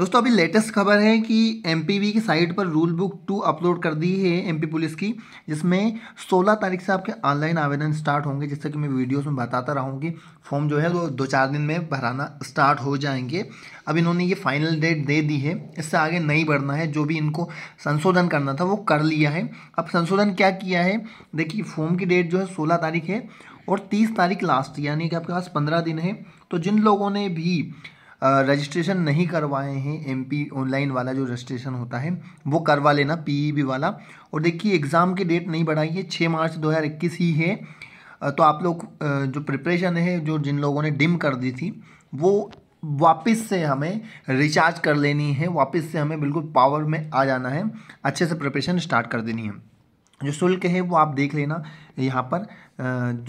दोस्तों अभी लेटेस्ट खबर है कि एम की साइट पर रूल बुक टू अपलोड कर दी है एमपी पुलिस की जिसमें 16 तारीख से आपके ऑनलाइन आवेदन स्टार्ट होंगे जिससे कि मैं वीडियोस में बताता रहूँगी कि फॉर्म जो है वो दो चार दिन में भराना स्टार्ट हो जाएंगे अब इन्होंने ये फाइनल डेट दे दी है इससे आगे नहीं बढ़ना है जो भी इनको संशोधन करना था वो कर लिया है अब संशोधन क्या किया है देखिए फॉर्म की डेट जो है सोलह तारीख है और तीस तारीख लास्ट यानी कि आपके पास पंद्रह दिन है तो जिन लोगों ने भी रजिस्ट्रेशन नहीं करवाए हैं एमपी ऑनलाइन वाला जो रजिस्ट्रेशन होता है वो करवा लेना पीईबी e वाला और देखिए एग्ज़ाम की डेट नहीं बढ़ाई है छः मार्च इक्कीस ही है तो आप लोग जो प्रिपरेशन है जो जिन लोगों ने डिम कर दी थी वो वापस से हमें रिचार्ज कर लेनी है वापस से हमें बिल्कुल पावर में आ जाना है अच्छे से प्रिपरेशन स्टार्ट कर देनी है जो शुल्क है वो आप देख लेना यहाँ पर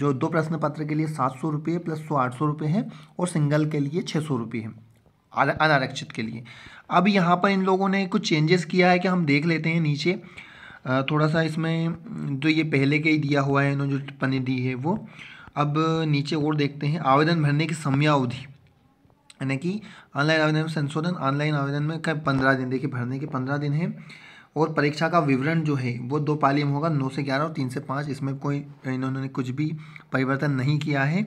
जो दो प्रश्न पत्र के लिए सात सौ रुपये प्लस सौ आठ सौ रुपये है और सिंगल के लिए छः सौ रुपये है अनारक्षित के लिए अब यहाँ पर इन लोगों ने कुछ चेंजेस किया है कि हम देख लेते हैं नीचे थोड़ा सा इसमें जो ये पहले के ही दिया हुआ है इन्होंने जो टिप्पणी दी है वो अब नीचे और देखते हैं आवेदन भरने की समयावधि यानी कि ऑनलाइन आवेदन में संशोधन ऑनलाइन आवेदन में कब पंद्रह दिन देखिए भरने के पंद्रह दिन है और परीक्षा का विवरण जो है वो दो पाली में होगा नौ से ग्यारह और तीन से पाँच इसमें कोई इन्होंने कुछ भी परिवर्तन नहीं किया है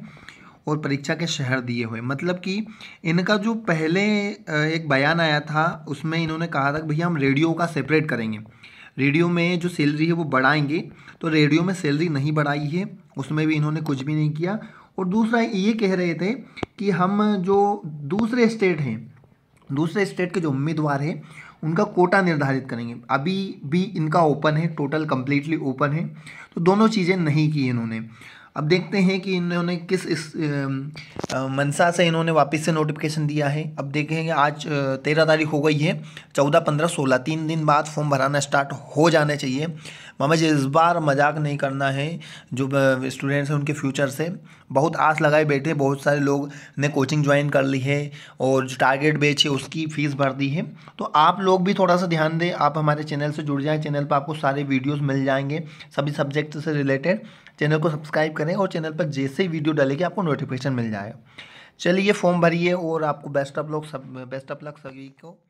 और परीक्षा के शहर दिए हुए मतलब कि इनका जो पहले एक बयान आया था उसमें इन्होंने कहा था कि भैया हम रेडियो का सेपरेट करेंगे रेडियो में जो सैलरी है वो बढ़ाएंगे तो रेडियो में सैलरी नहीं बढ़ाई है उसमें भी इन्होंने कुछ भी नहीं किया और दूसरा ये कह रहे थे कि हम जो दूसरे स्टेट हैं दूसरे स्टेट के जो उम्मीदवार हैं उनका कोटा निर्धारित करेंगे अभी भी इनका ओपन है टोटल कम्प्लीटली ओपन है तो दोनों चीज़ें नहीं की इन्होंने अब देखते हैं कि इन्होंने किस इस मनसा से इन्होंने वापस से नोटिफिकेशन दिया है अब देखेंगे आज तेरह तारीख हो गई है चौदह पंद्रह सोलह तीन दिन बाद फॉर्म भराना स्टार्ट हो जाना चाहिए मामा जी इस बार मजाक नहीं करना है जो स्टूडेंट्स हैं उनके फ्यूचर से बहुत आस लगाए बैठे बहुत सारे लोग ने कोचिंग ज्वाइन कर ली है और जो टारगेट बेच है उसकी फ़ीस भर दी है तो आप लोग भी थोड़ा सा ध्यान दें आप हमारे चैनल से जुड़ जाएँ चैनल पर आपको सारे वीडियोज़ मिल जाएंगे सभी सब्जेक्ट से रिलेटेड चैनल को सब्सक्राइब करें और चैनल पर जैसे ही वीडियो डालेगी आपको नोटिफिकेशन मिल जाएगा चलिए फॉर्म भरिए और आपको बेस्ट ऑफ लक सब बेस्ट ऑफ लक सभी को